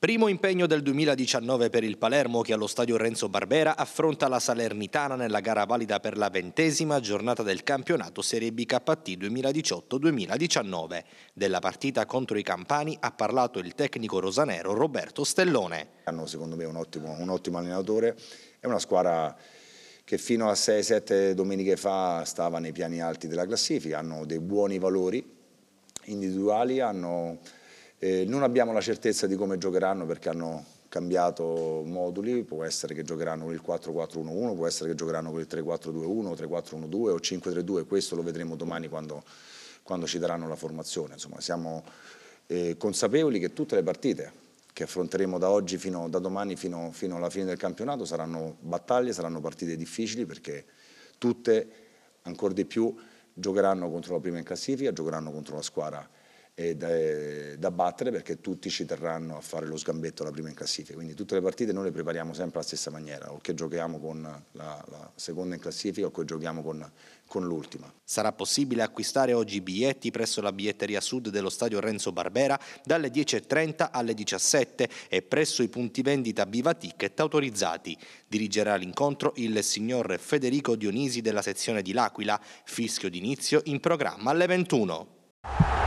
Primo impegno del 2019 per il Palermo che allo stadio Renzo Barbera affronta la Salernitana nella gara valida per la ventesima giornata del campionato Serie B KT 2018-2019. Della partita contro i Campani ha parlato il tecnico rosanero Roberto Stellone. Hanno secondo me un ottimo, un ottimo allenatore, è una squadra che fino a 6-7 domeniche fa stava nei piani alti della classifica, hanno dei buoni valori individuali, hanno eh, non abbiamo la certezza di come giocheranno perché hanno cambiato moduli, può essere che giocheranno con il 4-4-1-1, può essere che giocheranno con il 3-4-2-1, 3-4-1-2 o 5-3-2, questo lo vedremo domani quando, quando ci daranno la formazione. Insomma, siamo eh, consapevoli che tutte le partite che affronteremo da oggi fino da domani fino, fino alla fine del campionato saranno battaglie, saranno partite difficili perché tutte, ancora di più, giocheranno contro la prima in classifica, giocheranno contro la squadra e da, battere perché tutti ci terranno a fare lo sgambetto alla prima in classifica. Quindi tutte le partite noi le prepariamo sempre alla stessa maniera, o che giochiamo con la, la seconda in classifica o che giochiamo con, con l'ultima. Sarà possibile acquistare oggi biglietti presso la biglietteria sud dello stadio Renzo Barbera dalle 10.30 alle 17 e presso i punti vendita Viva Ticket autorizzati. Dirigerà l'incontro il signor Federico Dionisi della sezione di L'Aquila, fischio d'inizio in programma alle 21.